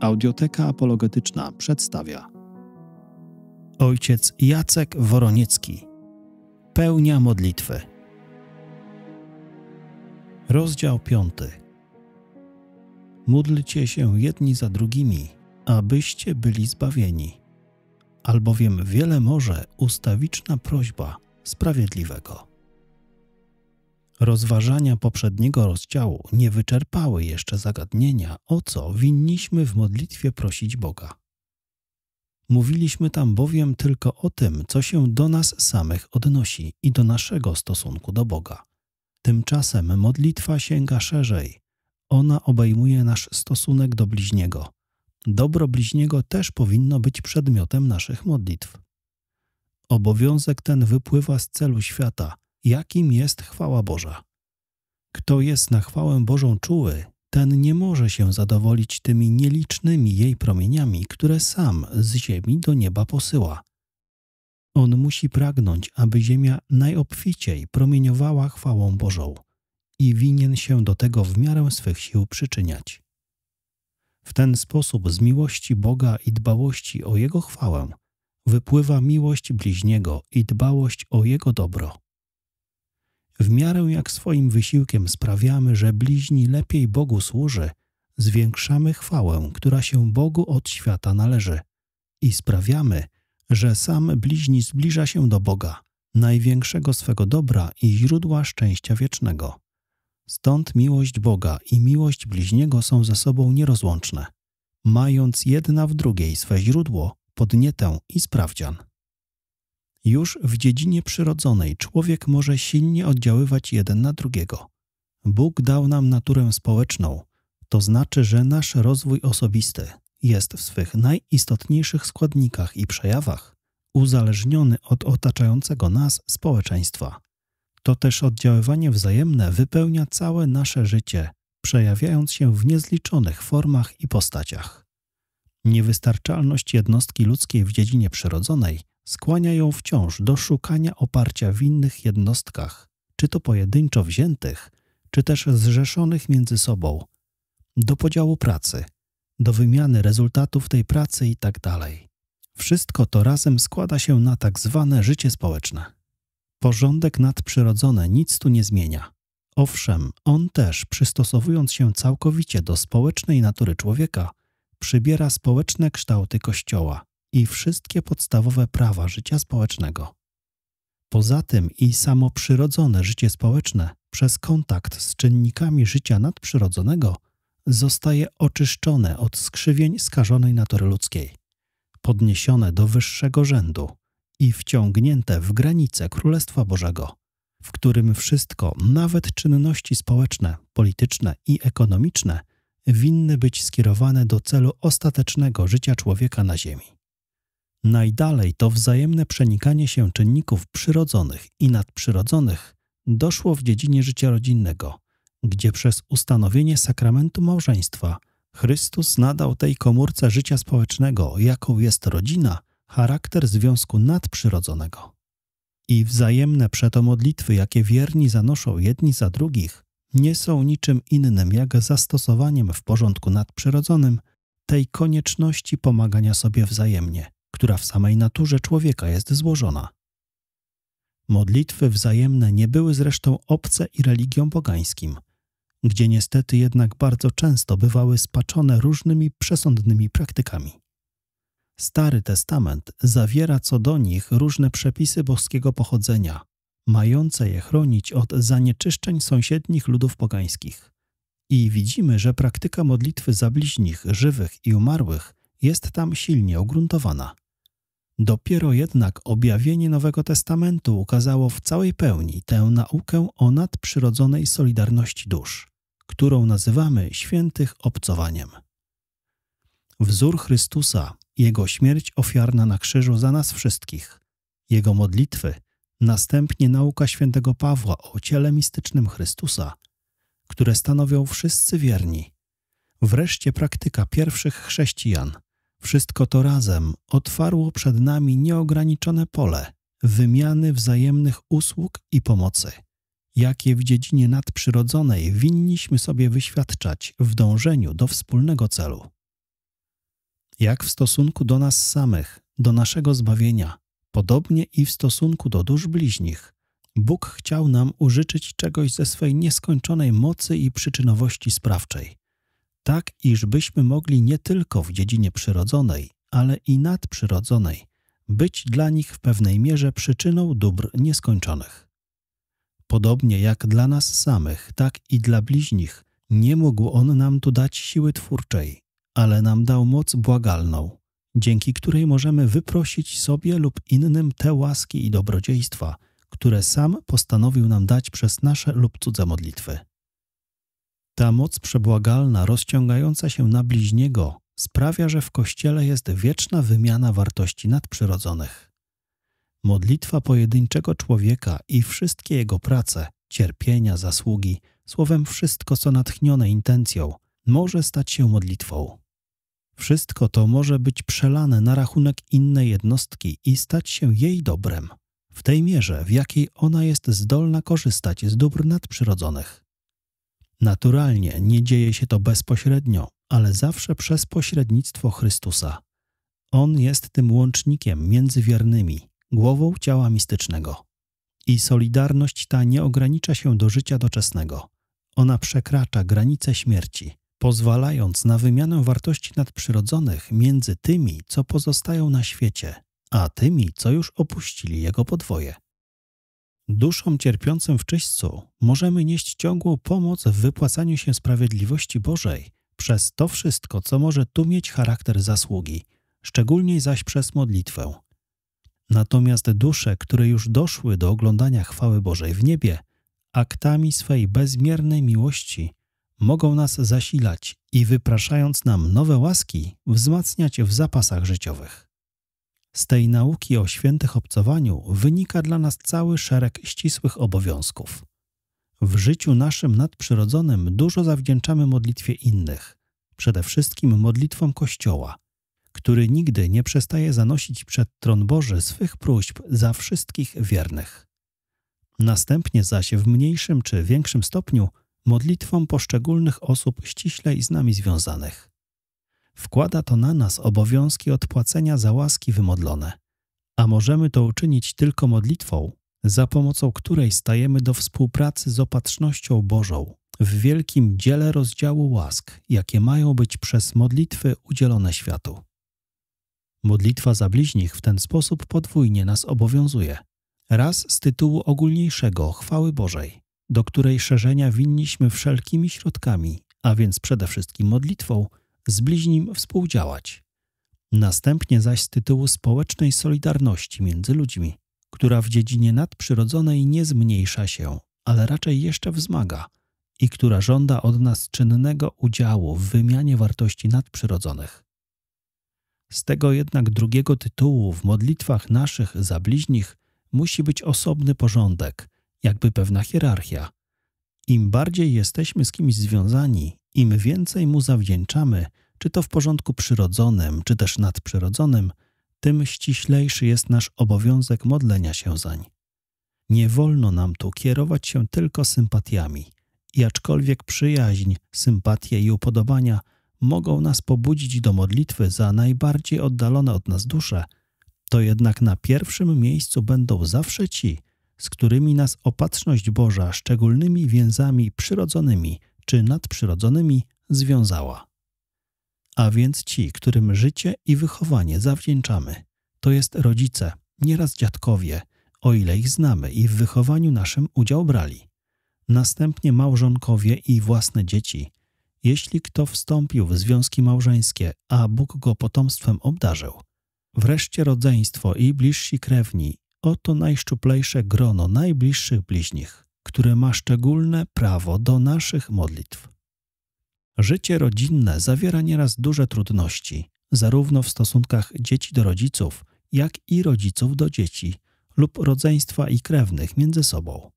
Audioteka Apologetyczna przedstawia Ojciec Jacek Woroniecki Pełnia modlitwy Rozdział 5 Módlcie się jedni za drugimi, abyście byli zbawieni, albowiem wiele może ustawiczna prośba sprawiedliwego. Rozważania poprzedniego rozdziału nie wyczerpały jeszcze zagadnienia, o co winniśmy w modlitwie prosić Boga. Mówiliśmy tam bowiem tylko o tym, co się do nas samych odnosi i do naszego stosunku do Boga. Tymczasem modlitwa sięga szerzej. Ona obejmuje nasz stosunek do bliźniego. Dobro bliźniego też powinno być przedmiotem naszych modlitw. Obowiązek ten wypływa z celu świata, jakim jest chwała Boża. Kto jest na chwałę Bożą czuły, ten nie może się zadowolić tymi nielicznymi jej promieniami, które sam z ziemi do nieba posyła. On musi pragnąć, aby ziemia najobficiej promieniowała chwałą Bożą i winien się do tego w miarę swych sił przyczyniać. W ten sposób z miłości Boga i dbałości o Jego chwałę wypływa miłość bliźniego i dbałość o Jego dobro w miarę jak swoim wysiłkiem sprawiamy, że bliźni lepiej Bogu służy, zwiększamy chwałę, która się Bogu od świata należy i sprawiamy, że sam bliźni zbliża się do Boga, największego swego dobra i źródła szczęścia wiecznego. Stąd miłość Boga i miłość bliźniego są ze sobą nierozłączne, mając jedna w drugiej swe źródło, podnietę i sprawdzian. Już w dziedzinie przyrodzonej człowiek może silnie oddziaływać jeden na drugiego. Bóg dał nam naturę społeczną, to znaczy, że nasz rozwój osobisty jest w swych najistotniejszych składnikach i przejawach uzależniony od otaczającego nas społeczeństwa. To też oddziaływanie wzajemne wypełnia całe nasze życie, przejawiając się w niezliczonych formach i postaciach. Niewystarczalność jednostki ludzkiej w dziedzinie przyrodzonej skłania ją wciąż do szukania oparcia w innych jednostkach, czy to pojedynczo wziętych, czy też zrzeszonych między sobą, do podziału pracy, do wymiany rezultatów tej pracy itd. Tak Wszystko to razem składa się na tak zwane życie społeczne. Porządek nadprzyrodzony nic tu nie zmienia. Owszem, on też, przystosowując się całkowicie do społecznej natury człowieka, przybiera społeczne kształty Kościoła i wszystkie podstawowe prawa życia społecznego. Poza tym i samo przyrodzone życie społeczne przez kontakt z czynnikami życia nadprzyrodzonego zostaje oczyszczone od skrzywień skażonej natury ludzkiej, podniesione do wyższego rzędu i wciągnięte w granice Królestwa Bożego, w którym wszystko, nawet czynności społeczne, polityczne i ekonomiczne, winny być skierowane do celu ostatecznego życia człowieka na Ziemi. Najdalej to wzajemne przenikanie się czynników przyrodzonych i nadprzyrodzonych doszło w dziedzinie życia rodzinnego, gdzie przez ustanowienie sakramentu małżeństwa Chrystus nadał tej komórce życia społecznego, jaką jest rodzina, charakter związku nadprzyrodzonego. I wzajemne przeto modlitwy, jakie wierni zanoszą jedni za drugich, nie są niczym innym jak zastosowaniem w porządku nadprzyrodzonym tej konieczności pomagania sobie wzajemnie, która w samej naturze człowieka jest złożona. Modlitwy wzajemne nie były zresztą obce i religią pogańskim, gdzie niestety jednak bardzo często bywały spaczone różnymi przesądnymi praktykami. Stary Testament zawiera co do nich różne przepisy boskiego pochodzenia, mające je chronić od zanieczyszczeń sąsiednich ludów pogańskich. I widzimy, że praktyka modlitwy za bliźnich, żywych i umarłych jest tam silnie ugruntowana. Dopiero jednak objawienie Nowego Testamentu ukazało w całej pełni tę naukę o nadprzyrodzonej solidarności dusz, którą nazywamy świętych obcowaniem. Wzór Chrystusa, Jego śmierć ofiarna na krzyżu za nas wszystkich, Jego modlitwy – Następnie nauka świętego Pawła o ciele mistycznym Chrystusa, które stanowią wszyscy wierni. Wreszcie praktyka pierwszych chrześcijan. Wszystko to razem otwarło przed nami nieograniczone pole wymiany wzajemnych usług i pomocy, jakie w dziedzinie nadprzyrodzonej winniśmy sobie wyświadczać w dążeniu do wspólnego celu. Jak w stosunku do nas samych, do naszego zbawienia, Podobnie i w stosunku do dusz bliźnich. Bóg chciał nam użyczyć czegoś ze swej nieskończonej mocy i przyczynowości sprawczej. Tak, iżbyśmy mogli nie tylko w dziedzinie przyrodzonej, ale i nadprzyrodzonej, być dla nich w pewnej mierze przyczyną dóbr nieskończonych. Podobnie jak dla nas samych, tak i dla bliźnich, nie mógł On nam tu dać siły twórczej, ale nam dał moc błagalną, dzięki której możemy wyprosić sobie lub innym te łaski i dobrodziejstwa, które sam postanowił nam dać przez nasze lub cudze modlitwy. Ta moc przebłagalna, rozciągająca się na bliźniego, sprawia, że w Kościele jest wieczna wymiana wartości nadprzyrodzonych. Modlitwa pojedynczego człowieka i wszystkie jego prace, cierpienia, zasługi, słowem wszystko, co natchnione intencją, może stać się modlitwą. Wszystko to może być przelane na rachunek innej jednostki i stać się jej dobrem, w tej mierze, w jakiej ona jest zdolna korzystać z dóbr nadprzyrodzonych. Naturalnie nie dzieje się to bezpośrednio, ale zawsze przez pośrednictwo Chrystusa. On jest tym łącznikiem między wiernymi, głową ciała mistycznego. I solidarność ta nie ogranicza się do życia doczesnego. Ona przekracza granice śmierci pozwalając na wymianę wartości nadprzyrodzonych między tymi, co pozostają na świecie, a tymi, co już opuścili jego podwoje. Duszom cierpiącym w czyśćcu możemy nieść ciągłą pomoc w wypłacaniu się sprawiedliwości Bożej przez to wszystko, co może tu mieć charakter zasługi, szczególnie zaś przez modlitwę. Natomiast dusze, które już doszły do oglądania chwały Bożej w niebie, aktami swej bezmiernej miłości mogą nas zasilać i wypraszając nam nowe łaski, wzmacniać w zapasach życiowych. Z tej nauki o świętych obcowaniu wynika dla nas cały szereg ścisłych obowiązków. W życiu naszym nadprzyrodzonym dużo zawdzięczamy modlitwie innych, przede wszystkim modlitwom Kościoła, który nigdy nie przestaje zanosić przed tron Boży swych próśb za wszystkich wiernych. Następnie zaś w mniejszym czy większym stopniu modlitwom poszczególnych osób ściślej z nami związanych. Wkłada to na nas obowiązki odpłacenia za łaski wymodlone, a możemy to uczynić tylko modlitwą, za pomocą której stajemy do współpracy z opatrznością Bożą w wielkim dziele rozdziału łask, jakie mają być przez modlitwy udzielone światu. Modlitwa za bliźnich w ten sposób podwójnie nas obowiązuje. Raz z tytułu ogólniejszego chwały Bożej, do której szerzenia winniśmy wszelkimi środkami, a więc przede wszystkim modlitwą, z bliźnim współdziałać. Następnie zaś z tytułu społecznej solidarności między ludźmi, która w dziedzinie nadprzyrodzonej nie zmniejsza się, ale raczej jeszcze wzmaga i która żąda od nas czynnego udziału w wymianie wartości nadprzyrodzonych. Z tego jednak drugiego tytułu w modlitwach naszych za bliźnich musi być osobny porządek, jakby pewna hierarchia. Im bardziej jesteśmy z kimś związani, im więcej mu zawdzięczamy, czy to w porządku przyrodzonym, czy też nadprzyrodzonym, tym ściślejszy jest nasz obowiązek modlenia się zań. Nie wolno nam tu kierować się tylko sympatiami, i aczkolwiek przyjaźń, sympatie i upodobania mogą nas pobudzić do modlitwy za najbardziej oddalone od nas dusze, to jednak na pierwszym miejscu będą zawsze ci, z którymi nas opatrzność Boża szczególnymi więzami przyrodzonymi czy nadprzyrodzonymi związała. A więc ci, którym życie i wychowanie zawdzięczamy, to jest rodzice, nieraz dziadkowie, o ile ich znamy i w wychowaniu naszym udział brali. Następnie małżonkowie i własne dzieci. Jeśli kto wstąpił w związki małżeńskie, a Bóg go potomstwem obdarzył. Wreszcie rodzeństwo i bliżsi krewni Oto najszczuplejsze grono najbliższych bliźnich, które ma szczególne prawo do naszych modlitw. Życie rodzinne zawiera nieraz duże trudności, zarówno w stosunkach dzieci do rodziców, jak i rodziców do dzieci lub rodzeństwa i krewnych między sobą.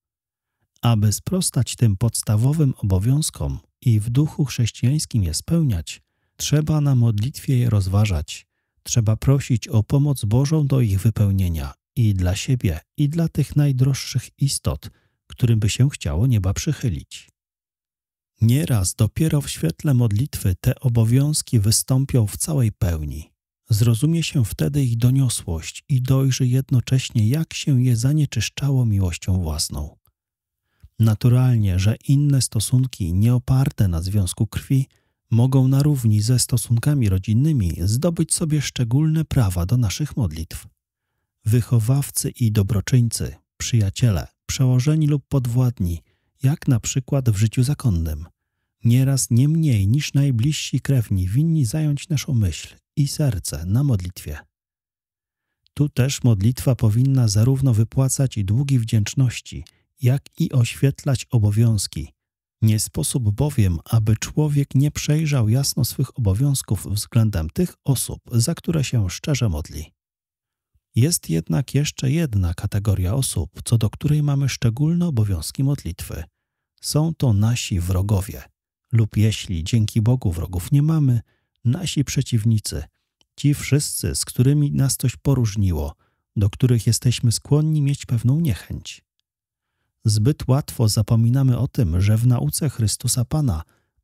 Aby sprostać tym podstawowym obowiązkom i w duchu chrześcijańskim je spełniać, trzeba na modlitwie je rozważać, trzeba prosić o pomoc Bożą do ich wypełnienia i dla siebie, i dla tych najdroższych istot, którym by się chciało nieba przychylić. Nieraz dopiero w świetle modlitwy te obowiązki wystąpią w całej pełni. Zrozumie się wtedy ich doniosłość i dojrzy jednocześnie, jak się je zanieczyszczało miłością własną. Naturalnie, że inne stosunki nieoparte na związku krwi mogą na równi ze stosunkami rodzinnymi zdobyć sobie szczególne prawa do naszych modlitw wychowawcy i dobroczyńcy, przyjaciele, przełożeni lub podwładni, jak na przykład w życiu zakonnym. Nieraz nie mniej niż najbliżsi krewni winni zająć naszą myśl i serce na modlitwie. Tu też modlitwa powinna zarówno wypłacać długi wdzięczności, jak i oświetlać obowiązki. Nie sposób bowiem, aby człowiek nie przejrzał jasno swych obowiązków względem tych osób, za które się szczerze modli. Jest jednak jeszcze jedna kategoria osób, co do której mamy szczególne obowiązki modlitwy. Są to nasi wrogowie, lub jeśli dzięki Bogu wrogów nie mamy, nasi przeciwnicy, ci wszyscy, z którymi nas coś poróżniło, do których jesteśmy skłonni mieć pewną niechęć. Zbyt łatwo zapominamy o tym, że w nauce Chrystusa Pana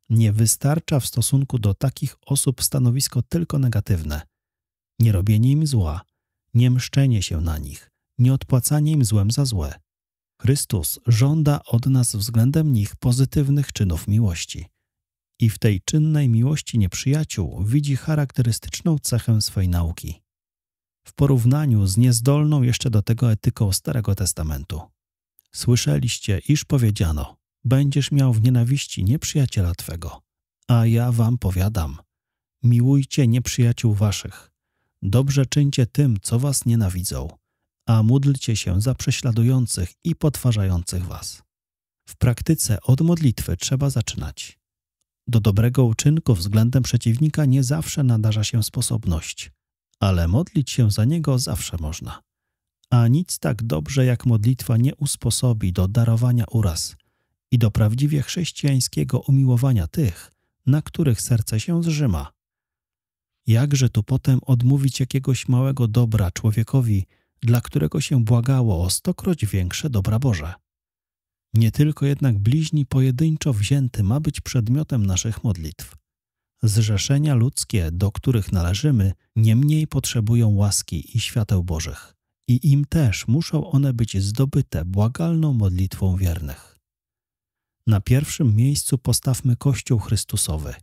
nie wystarcza w stosunku do takich osób stanowisko tylko negatywne. Nie robienie im zła, nie mszczenie się na nich, nie odpłacanie im złem za złe. Chrystus żąda od nas względem nich pozytywnych czynów miłości. I w tej czynnej miłości nieprzyjaciół widzi charakterystyczną cechę swej nauki. W porównaniu z niezdolną jeszcze do tego etyką Starego Testamentu. Słyszeliście, iż powiedziano: Będziesz miał w nienawiści nieprzyjaciela twego. A ja wam powiadam: Miłujcie nieprzyjaciół waszych, Dobrze czyńcie tym, co was nienawidzą, a módlcie się za prześladujących i potwarzających was. W praktyce od modlitwy trzeba zaczynać. Do dobrego uczynku względem przeciwnika nie zawsze nadarza się sposobność, ale modlić się za niego zawsze można. A nic tak dobrze jak modlitwa nie usposobi do darowania uraz i do prawdziwie chrześcijańskiego umiłowania tych, na których serce się zrzyma, Jakże tu potem odmówić jakiegoś małego dobra człowiekowi, dla którego się błagało o stokroć większe dobra Boże? Nie tylko jednak bliźni pojedynczo wzięty ma być przedmiotem naszych modlitw. Zrzeszenia ludzkie, do których należymy, niemniej potrzebują łaski i świateł Bożych, i im też muszą one być zdobyte błagalną modlitwą wiernych. Na pierwszym miejscu postawmy Kościół Chrystusowy –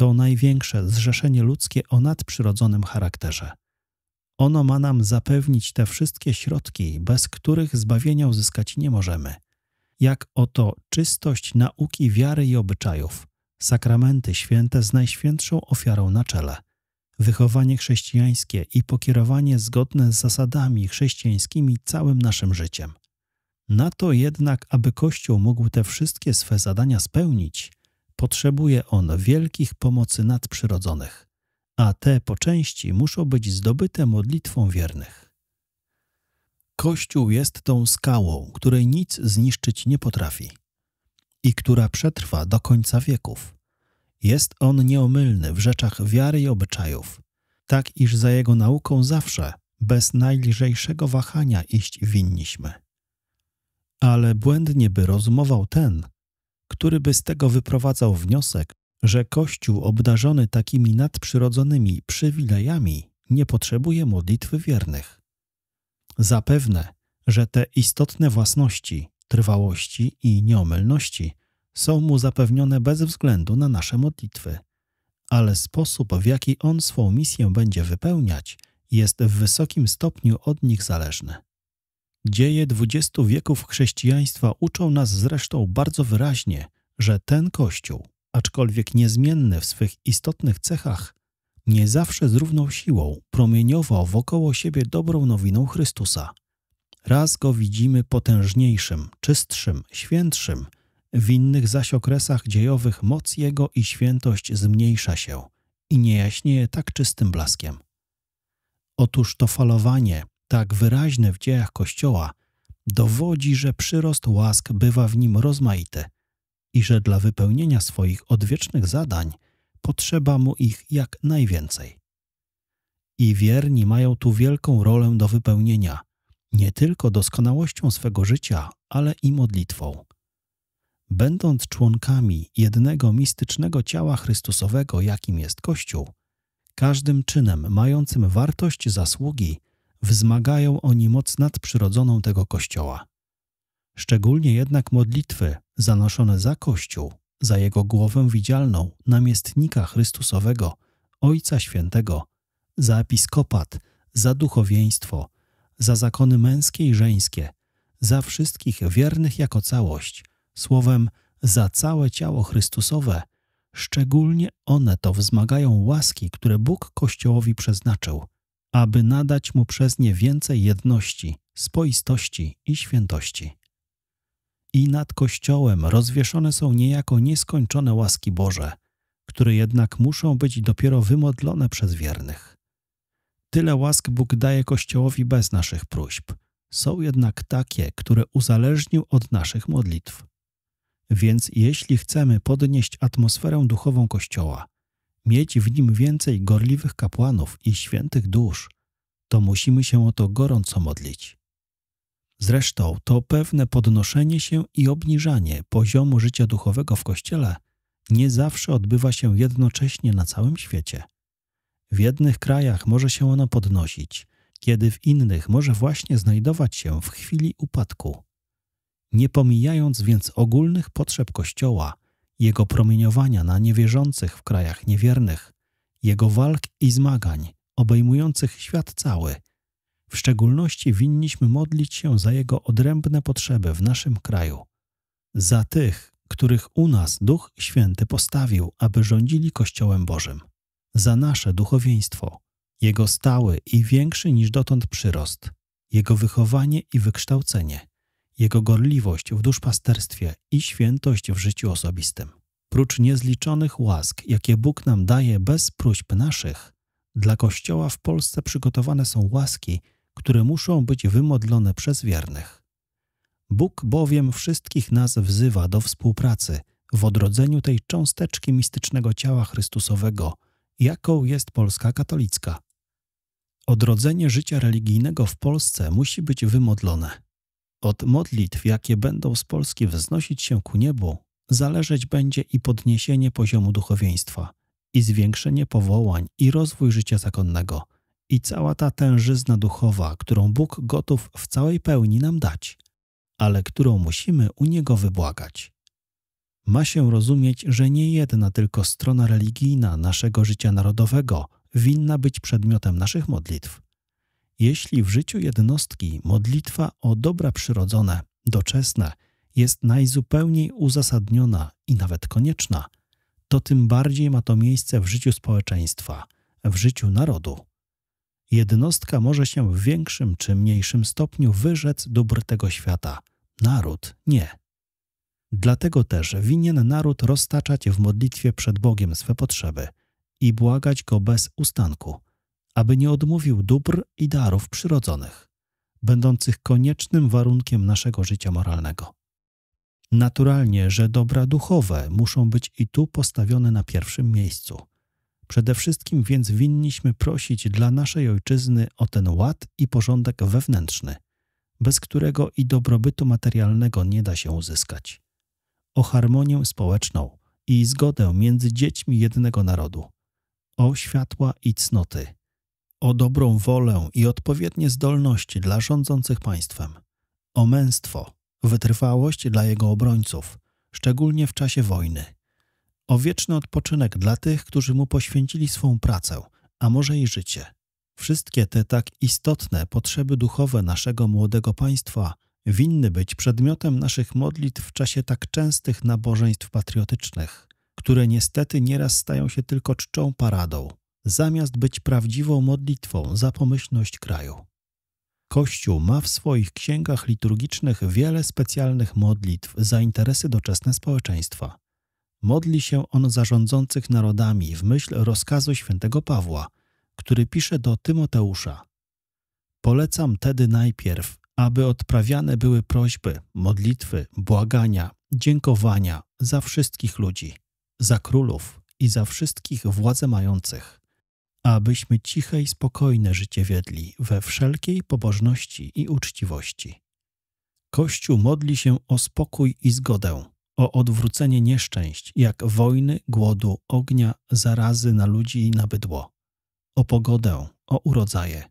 to największe zrzeszenie ludzkie o nadprzyrodzonym charakterze. Ono ma nam zapewnić te wszystkie środki, bez których zbawienia uzyskać nie możemy. Jak oto czystość nauki wiary i obyczajów, sakramenty święte z najświętszą ofiarą na czele, wychowanie chrześcijańskie i pokierowanie zgodne z zasadami chrześcijańskimi całym naszym życiem. Na to jednak, aby Kościół mógł te wszystkie swe zadania spełnić, Potrzebuje on wielkich pomocy nadprzyrodzonych, a te po części muszą być zdobyte modlitwą wiernych. Kościół jest tą skałą, której nic zniszczyć nie potrafi i która przetrwa do końca wieków. Jest on nieomylny w rzeczach wiary i obyczajów, tak iż za jego nauką zawsze, bez najlżejszego wahania iść winniśmy. Ale błędnie by rozumował ten, który by z tego wyprowadzał wniosek, że Kościół obdarzony takimi nadprzyrodzonymi przywilejami nie potrzebuje modlitwy wiernych. Zapewne, że te istotne własności, trwałości i nieomylności są mu zapewnione bez względu na nasze modlitwy, ale sposób, w jaki on swą misję będzie wypełniać, jest w wysokim stopniu od nich zależny. Dzieje dwudziestu wieków chrześcijaństwa uczą nas zresztą bardzo wyraźnie, że ten Kościół, aczkolwiek niezmienny w swych istotnych cechach, nie zawsze z równą siłą promieniował wokoło siebie dobrą nowiną Chrystusa. Raz go widzimy potężniejszym, czystszym, świętszym, w innych zaś okresach dziejowych moc jego i świętość zmniejsza się i nie jaśnieje tak czystym blaskiem. Otóż to falowanie tak wyraźny w dziejach Kościoła, dowodzi, że przyrost łask bywa w nim rozmaity i że dla wypełnienia swoich odwiecznych zadań potrzeba mu ich jak najwięcej. I wierni mają tu wielką rolę do wypełnienia, nie tylko doskonałością swego życia, ale i modlitwą. Będąc członkami jednego mistycznego ciała Chrystusowego, jakim jest Kościół, każdym czynem mającym wartość zasługi, wzmagają oni moc nadprzyrodzoną tego kościoła. Szczególnie jednak modlitwy zanoszone za kościół, za jego głowę widzialną, namiestnika Chrystusowego, Ojca Świętego, za episkopat, za duchowieństwo, za zakony męskie i żeńskie, za wszystkich wiernych jako całość, słowem za całe ciało Chrystusowe, szczególnie one to wzmagają łaski, które Bóg Kościołowi przeznaczył, aby nadać mu przez nie więcej jedności, spoistości i świętości. I nad Kościołem rozwieszone są niejako nieskończone łaski Boże, które jednak muszą być dopiero wymodlone przez wiernych. Tyle łask Bóg daje Kościołowi bez naszych próśb. Są jednak takie, które uzależnił od naszych modlitw. Więc jeśli chcemy podnieść atmosferę duchową Kościoła, mieć w nim więcej gorliwych kapłanów i świętych dusz, to musimy się o to gorąco modlić. Zresztą to pewne podnoszenie się i obniżanie poziomu życia duchowego w Kościele nie zawsze odbywa się jednocześnie na całym świecie. W jednych krajach może się ono podnosić, kiedy w innych może właśnie znajdować się w chwili upadku. Nie pomijając więc ogólnych potrzeb Kościoła, jego promieniowania na niewierzących w krajach niewiernych, jego walk i zmagań obejmujących świat cały. W szczególności winniśmy modlić się za jego odrębne potrzeby w naszym kraju, za tych, których u nas Duch Święty postawił, aby rządzili Kościołem Bożym, za nasze duchowieństwo, jego stały i większy niż dotąd przyrost, jego wychowanie i wykształcenie jego gorliwość w duszpasterstwie i świętość w życiu osobistym. Prócz niezliczonych łask, jakie Bóg nam daje bez próśb naszych, dla Kościoła w Polsce przygotowane są łaski, które muszą być wymodlone przez wiernych. Bóg bowiem wszystkich nas wzywa do współpracy w odrodzeniu tej cząsteczki mistycznego ciała Chrystusowego, jaką jest Polska katolicka. Odrodzenie życia religijnego w Polsce musi być wymodlone od modlitw, jakie będą z Polski wznosić się ku niebu, zależeć będzie i podniesienie poziomu duchowieństwa, i zwiększenie powołań, i rozwój życia zakonnego, i cała ta tężyzna duchowa, którą Bóg gotów w całej pełni nam dać, ale którą musimy u Niego wybłagać. Ma się rozumieć, że nie jedna tylko strona religijna naszego życia narodowego winna być przedmiotem naszych modlitw jeśli w życiu jednostki modlitwa o dobra przyrodzone, doczesne, jest najzupełniej uzasadniona i nawet konieczna, to tym bardziej ma to miejsce w życiu społeczeństwa, w życiu narodu. Jednostka może się w większym czy mniejszym stopniu wyrzec dóbr tego świata, naród nie. Dlatego też winien naród roztaczać w modlitwie przed Bogiem swe potrzeby i błagać go bez ustanku aby nie odmówił dóbr i darów przyrodzonych, będących koniecznym warunkiem naszego życia moralnego. Naturalnie, że dobra duchowe muszą być i tu postawione na pierwszym miejscu. Przede wszystkim więc winniśmy prosić dla naszej ojczyzny o ten ład i porządek wewnętrzny, bez którego i dobrobytu materialnego nie da się uzyskać. O harmonię społeczną i zgodę między dziećmi jednego narodu. O światła i cnoty o dobrą wolę i odpowiednie zdolności dla rządzących państwem, o męstwo, wytrwałość dla jego obrońców, szczególnie w czasie wojny, o wieczny odpoczynek dla tych, którzy mu poświęcili swą pracę, a może i życie. Wszystkie te tak istotne potrzeby duchowe naszego młodego państwa winny być przedmiotem naszych modlitw w czasie tak częstych nabożeństw patriotycznych, które niestety nieraz stają się tylko czczą paradą zamiast być prawdziwą modlitwą za pomyślność kraju. Kościół ma w swoich księgach liturgicznych wiele specjalnych modlitw za interesy doczesne społeczeństwa. Modli się on zarządzących narodami w myśl rozkazu świętego Pawła, który pisze do Tymoteusza. Polecam tedy najpierw, aby odprawiane były prośby, modlitwy, błagania, dziękowania za wszystkich ludzi, za królów i za wszystkich władze mających abyśmy ciche i spokojne życie wiedli we wszelkiej pobożności i uczciwości. Kościół modli się o spokój i zgodę, o odwrócenie nieszczęść, jak wojny, głodu, ognia, zarazy na ludzi i na bydło, o pogodę, o urodzaje.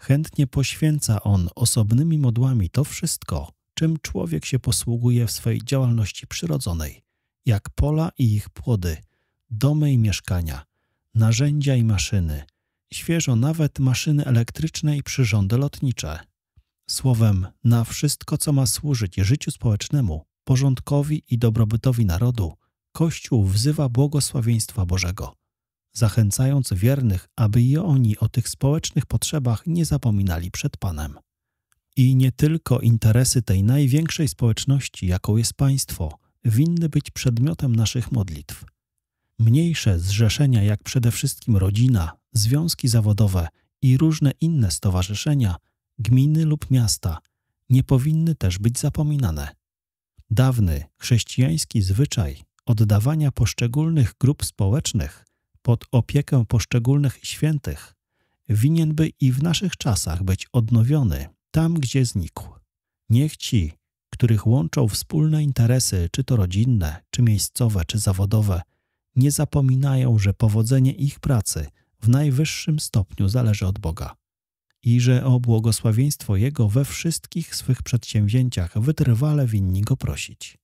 Chętnie poświęca on osobnymi modłami to wszystko, czym człowiek się posługuje w swej działalności przyrodzonej, jak pola i ich płody, domy i mieszkania – narzędzia i maszyny, świeżo nawet maszyny elektryczne i przyrządy lotnicze. Słowem, na wszystko, co ma służyć życiu społecznemu, porządkowi i dobrobytowi narodu, Kościół wzywa błogosławieństwa Bożego, zachęcając wiernych, aby i oni o tych społecznych potrzebach nie zapominali przed Panem. I nie tylko interesy tej największej społeczności, jaką jest państwo, winny być przedmiotem naszych modlitw. Mniejsze zrzeszenia, jak przede wszystkim rodzina, związki zawodowe i różne inne stowarzyszenia, gminy lub miasta, nie powinny też być zapominane. Dawny chrześcijański zwyczaj oddawania poszczególnych grup społecznych pod opiekę poszczególnych świętych winien by i w naszych czasach być odnowiony tam, gdzie znikł. Niech ci, których łączą wspólne interesy, czy to rodzinne, czy miejscowe, czy zawodowe, nie zapominają, że powodzenie ich pracy w najwyższym stopniu zależy od Boga i że o błogosławieństwo Jego we wszystkich swych przedsięwzięciach wytrwale winni Go prosić.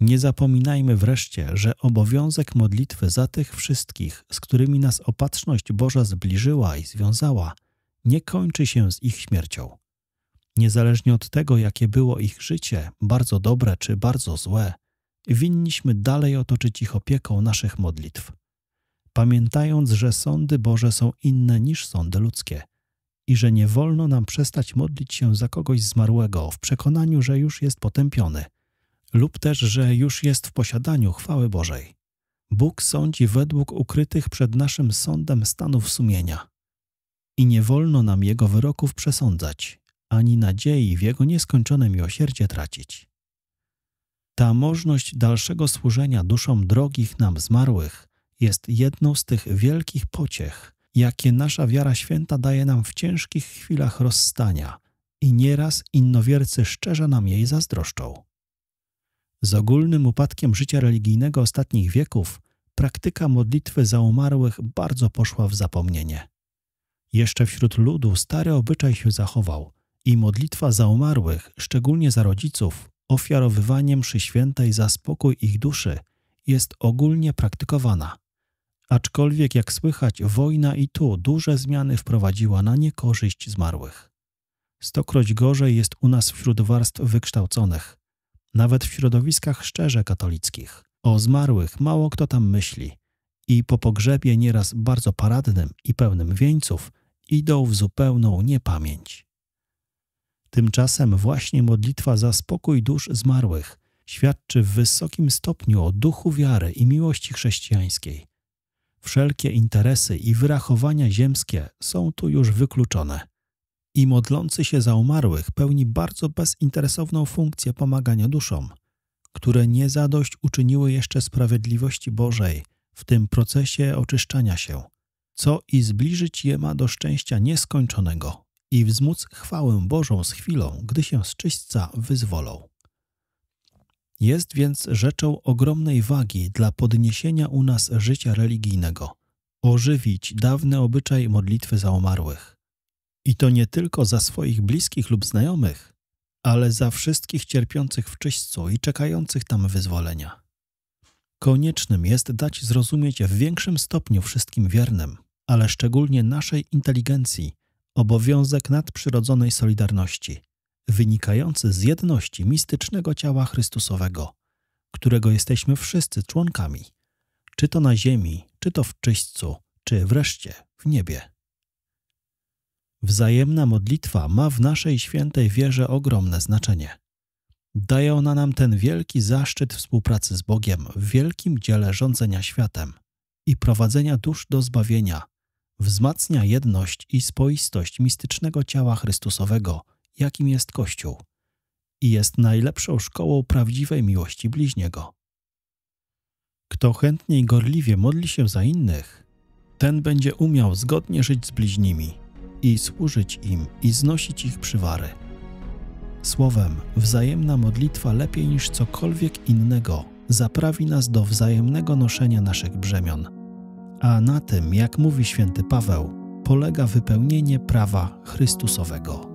Nie zapominajmy wreszcie, że obowiązek modlitwy za tych wszystkich, z którymi nas opatrzność Boża zbliżyła i związała, nie kończy się z ich śmiercią. Niezależnie od tego, jakie było ich życie, bardzo dobre czy bardzo złe, winniśmy dalej otoczyć ich opieką naszych modlitw, pamiętając, że sądy Boże są inne niż sądy ludzkie i że nie wolno nam przestać modlić się za kogoś zmarłego w przekonaniu, że już jest potępiony lub też, że już jest w posiadaniu chwały Bożej. Bóg sądzi według ukrytych przed naszym sądem stanów sumienia. I nie wolno nam Jego wyroków przesądzać, ani nadziei w Jego nieskończone miłosierdzie tracić. Ta możliwość dalszego służenia duszom drogich nam zmarłych jest jedną z tych wielkich pociech, jakie nasza wiara święta daje nam w ciężkich chwilach rozstania i nieraz innowiercy szczerze nam jej zazdroszczą. Z ogólnym upadkiem życia religijnego ostatnich wieków praktyka modlitwy za umarłych bardzo poszła w zapomnienie. Jeszcze wśród ludu stary obyczaj się zachował i modlitwa za umarłych, szczególnie za rodziców, ofiarowywanie mszy świętej za spokój ich duszy jest ogólnie praktykowana. Aczkolwiek, jak słychać, wojna i tu duże zmiany wprowadziła na niekorzyść zmarłych. Stokroć gorzej jest u nas wśród warstw wykształconych, nawet w środowiskach szczerze katolickich. O zmarłych mało kto tam myśli i po pogrzebie nieraz bardzo paradnym i pełnym wieńców idą w zupełną niepamięć. Tymczasem właśnie modlitwa za spokój dusz zmarłych świadczy w wysokim stopniu o duchu wiary i miłości chrześcijańskiej. Wszelkie interesy i wyrachowania ziemskie są tu już wykluczone. I modlący się za umarłych pełni bardzo bezinteresowną funkcję pomagania duszom, które nie zadość uczyniły jeszcze sprawiedliwości Bożej w tym procesie oczyszczania się, co i zbliżyć je ma do szczęścia nieskończonego i wzmóc chwałę Bożą z chwilą, gdy się z czyśćca wyzwolą. Jest więc rzeczą ogromnej wagi dla podniesienia u nas życia religijnego, ożywić dawny obyczaj modlitwy za umarłych. I to nie tylko za swoich bliskich lub znajomych, ale za wszystkich cierpiących w czyśćcu i czekających tam wyzwolenia. Koniecznym jest dać zrozumieć w większym stopniu wszystkim wiernym, ale szczególnie naszej inteligencji, obowiązek nadprzyrodzonej solidarności, wynikający z jedności mistycznego ciała Chrystusowego, którego jesteśmy wszyscy członkami, czy to na ziemi, czy to w czyśćcu, czy wreszcie w niebie. Wzajemna modlitwa ma w naszej świętej wierze ogromne znaczenie. Daje ona nam ten wielki zaszczyt współpracy z Bogiem w wielkim dziele rządzenia światem i prowadzenia dusz do zbawienia wzmacnia jedność i spoistość mistycznego ciała Chrystusowego, jakim jest Kościół, i jest najlepszą szkołą prawdziwej miłości bliźniego. Kto chętnie i gorliwie modli się za innych, ten będzie umiał zgodnie żyć z bliźnimi i służyć im i znosić ich przywary. Słowem, wzajemna modlitwa lepiej niż cokolwiek innego zaprawi nas do wzajemnego noszenia naszych brzemion a na tym, jak mówi święty Paweł, polega wypełnienie prawa Chrystusowego.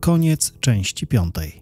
Koniec części piątej.